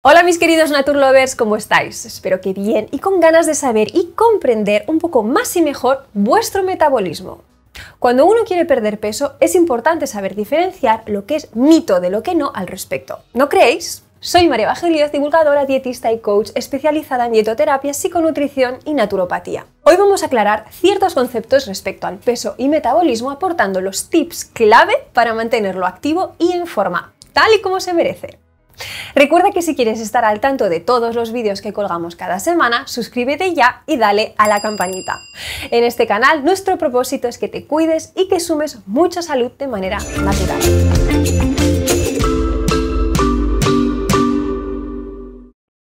Hola mis queridos Naturlovers, ¿cómo estáis? Espero que bien y con ganas de saber y comprender un poco más y mejor vuestro metabolismo. Cuando uno quiere perder peso, es importante saber diferenciar lo que es mito de lo que no al respecto. ¿No creéis? Soy María Bajelíez, divulgadora, dietista y coach especializada en dietoterapia, psiconutrición y naturopatía. Hoy vamos a aclarar ciertos conceptos respecto al peso y metabolismo aportando los tips clave para mantenerlo activo y en forma, tal y como se merece. Recuerda que si quieres estar al tanto de todos los vídeos que colgamos cada semana, suscríbete ya y dale a la campanita. En este canal nuestro propósito es que te cuides y que sumes mucha salud de manera natural.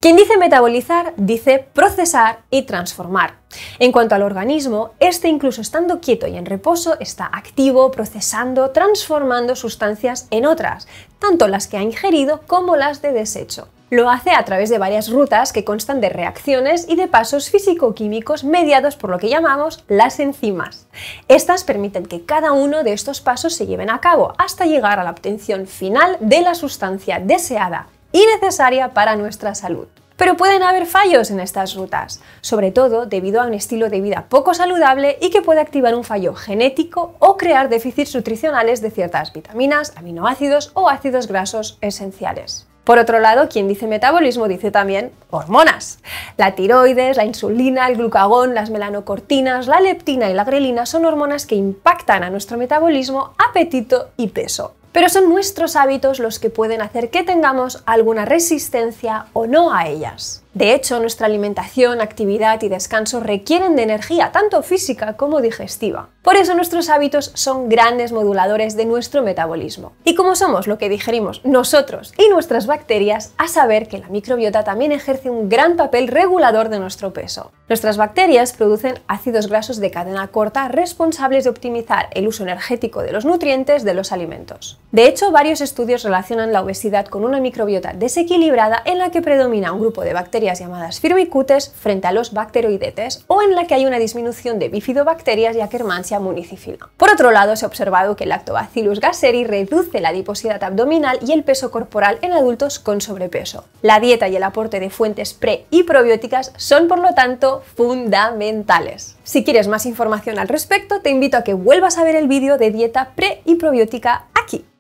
Quien dice metabolizar dice procesar y transformar. En cuanto al organismo, este incluso estando quieto y en reposo está activo, procesando, transformando sustancias en otras, tanto las que ha ingerido como las de desecho. Lo hace a través de varias rutas que constan de reacciones y de pasos físico-químicos mediados por lo que llamamos las enzimas. Estas permiten que cada uno de estos pasos se lleven a cabo hasta llegar a la obtención final de la sustancia deseada y necesaria para nuestra salud. Pero pueden haber fallos en estas rutas, sobre todo debido a un estilo de vida poco saludable y que puede activar un fallo genético o crear déficits nutricionales de ciertas vitaminas, aminoácidos o ácidos grasos esenciales. Por otro lado, quien dice metabolismo dice también hormonas. La tiroides, la insulina, el glucagón, las melanocortinas, la leptina y la grelina son hormonas que impactan a nuestro metabolismo, apetito y peso pero son nuestros hábitos los que pueden hacer que tengamos alguna resistencia o no a ellas. De hecho, nuestra alimentación, actividad y descanso requieren de energía, tanto física como digestiva. Por eso nuestros hábitos son grandes moduladores de nuestro metabolismo. Y como somos lo que digerimos nosotros y nuestras bacterias, a saber que la microbiota también ejerce un gran papel regulador de nuestro peso. Nuestras bacterias producen ácidos grasos de cadena corta responsables de optimizar el uso energético de los nutrientes de los alimentos. De hecho, varios estudios relacionan la obesidad con una microbiota desequilibrada en la que predomina un grupo de bacterias llamadas firmicutes frente a los bacteroidetes o en la que hay una disminución de bifidobacterias y akermansia municifila. Por otro lado, se ha observado que el Lactobacillus gasseri reduce la adiposidad abdominal y el peso corporal en adultos con sobrepeso. La dieta y el aporte de fuentes pre y probióticas son por lo tanto fundamentales. Si quieres más información al respecto, te invito a que vuelvas a ver el vídeo de dieta pre y probiótica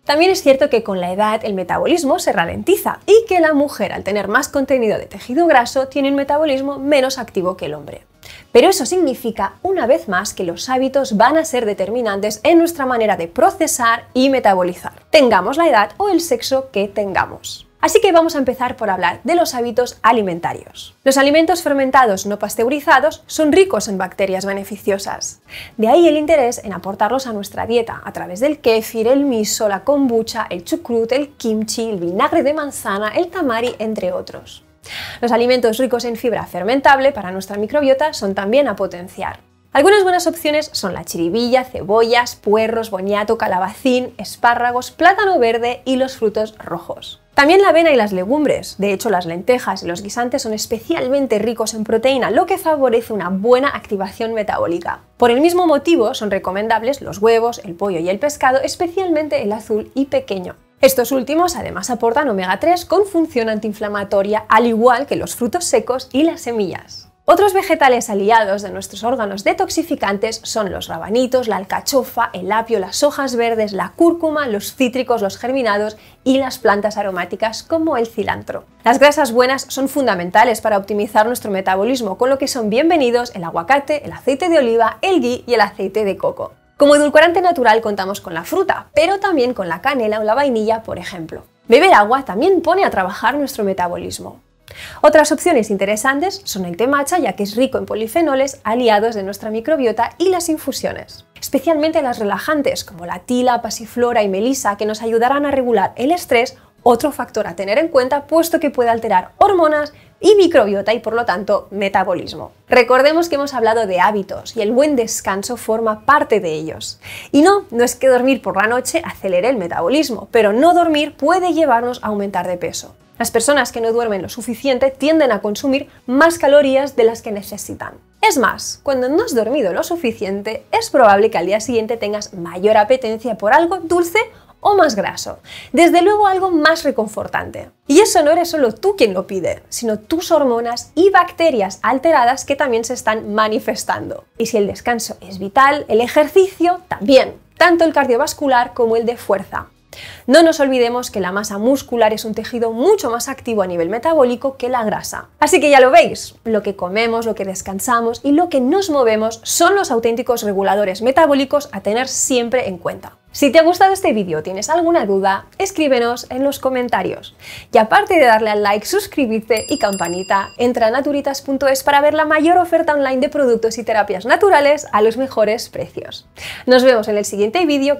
también es cierto que con la edad el metabolismo se ralentiza y que la mujer al tener más contenido de tejido graso tiene un metabolismo menos activo que el hombre. Pero eso significa, una vez más, que los hábitos van a ser determinantes en nuestra manera de procesar y metabolizar, tengamos la edad o el sexo que tengamos. Así que vamos a empezar por hablar de los hábitos alimentarios. Los alimentos fermentados no pasteurizados son ricos en bacterias beneficiosas. De ahí el interés en aportarlos a nuestra dieta a través del kéfir, el miso, la kombucha, el chucrut, el kimchi, el vinagre de manzana, el tamari, entre otros. Los alimentos ricos en fibra fermentable para nuestra microbiota son también a potenciar. Algunas buenas opciones son la chiribilla, cebollas, puerros, boñato, calabacín, espárragos, plátano verde y los frutos rojos. También la avena y las legumbres. De hecho, las lentejas y los guisantes son especialmente ricos en proteína, lo que favorece una buena activación metabólica. Por el mismo motivo, son recomendables los huevos, el pollo y el pescado, especialmente el azul y pequeño. Estos últimos además aportan omega 3 con función antiinflamatoria, al igual que los frutos secos y las semillas. Otros vegetales aliados de nuestros órganos detoxificantes son los rabanitos, la alcachofa, el apio, las hojas verdes, la cúrcuma, los cítricos, los germinados y las plantas aromáticas como el cilantro. Las grasas buenas son fundamentales para optimizar nuestro metabolismo, con lo que son bienvenidos el aguacate, el aceite de oliva, el ghee y el aceite de coco. Como edulcorante natural contamos con la fruta, pero también con la canela o la vainilla, por ejemplo. Beber agua también pone a trabajar nuestro metabolismo. Otras opciones interesantes son el té matcha, ya que es rico en polifenoles, aliados de nuestra microbiota, y las infusiones especialmente las relajantes como la tila, pasiflora y melisa, que nos ayudarán a regular el estrés, otro factor a tener en cuenta puesto que puede alterar hormonas y microbiota y por lo tanto metabolismo. Recordemos que hemos hablado de hábitos y el buen descanso forma parte de ellos. Y no, no es que dormir por la noche acelere el metabolismo, pero no dormir puede llevarnos a aumentar de peso. Las personas que no duermen lo suficiente tienden a consumir más calorías de las que necesitan. Es más, cuando no has dormido lo suficiente, es probable que al día siguiente tengas mayor apetencia por algo dulce o más graso. Desde luego algo más reconfortante. Y eso no eres solo tú quien lo pide, sino tus hormonas y bacterias alteradas que también se están manifestando. Y si el descanso es vital, el ejercicio también, tanto el cardiovascular como el de fuerza. No nos olvidemos que la masa muscular es un tejido mucho más activo a nivel metabólico que la grasa. Así que ya lo veis, lo que comemos, lo que descansamos y lo que nos movemos son los auténticos reguladores metabólicos a tener siempre en cuenta. Si te ha gustado este vídeo tienes alguna duda, escríbenos en los comentarios. Y aparte de darle al like, suscribirte y campanita, entra a naturitas.es para ver la mayor oferta online de productos y terapias naturales a los mejores precios. Nos vemos en el siguiente vídeo.